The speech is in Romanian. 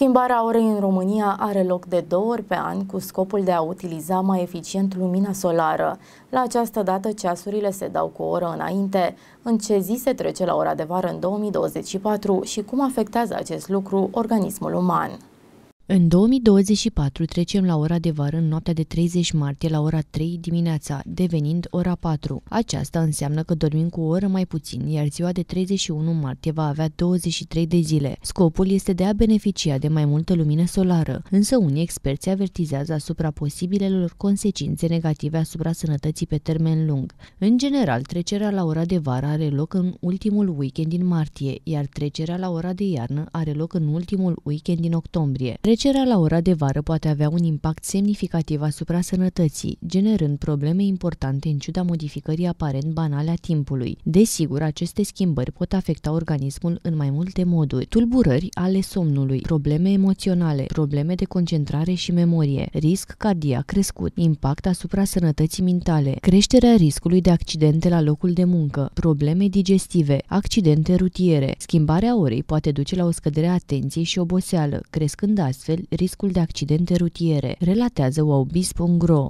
Schimbarea orei în România are loc de două ori pe an cu scopul de a utiliza mai eficient lumina solară. La această dată ceasurile se dau cu o oră înainte. În ce zi se trece la ora de vară în 2024 și cum afectează acest lucru organismul uman? În 2024 trecem la ora de vară în noaptea de 30 martie la ora 3 dimineața, devenind ora 4. Aceasta înseamnă că dormim cu o oră mai puțin, iar ziua de 31 martie va avea 23 de zile. Scopul este de a beneficia de mai multă lumină solară, însă unii experți avertizează asupra posibilelor consecințe negative asupra sănătății pe termen lung. În general, trecerea la ora de vară are loc în ultimul weekend din martie, iar trecerea la ora de iarnă are loc în ultimul weekend din octombrie. Trecerea la ora de vară poate avea un impact semnificativ asupra sănătății, generând probleme importante în ciuda modificării aparent banale a timpului. Desigur, aceste schimbări pot afecta organismul în mai multe moduri. Tulburări ale somnului, probleme emoționale, probleme de concentrare și memorie, risc cardiac crescut, impact asupra sănătății mentale, creșterea riscului de accidente la locul de muncă, probleme digestive, accidente rutiere. Schimbarea orei poate duce la o scădere a atenției și oboseală, crescând astfel astfel riscul de accidente rutiere, relatează Wowbiz.ro.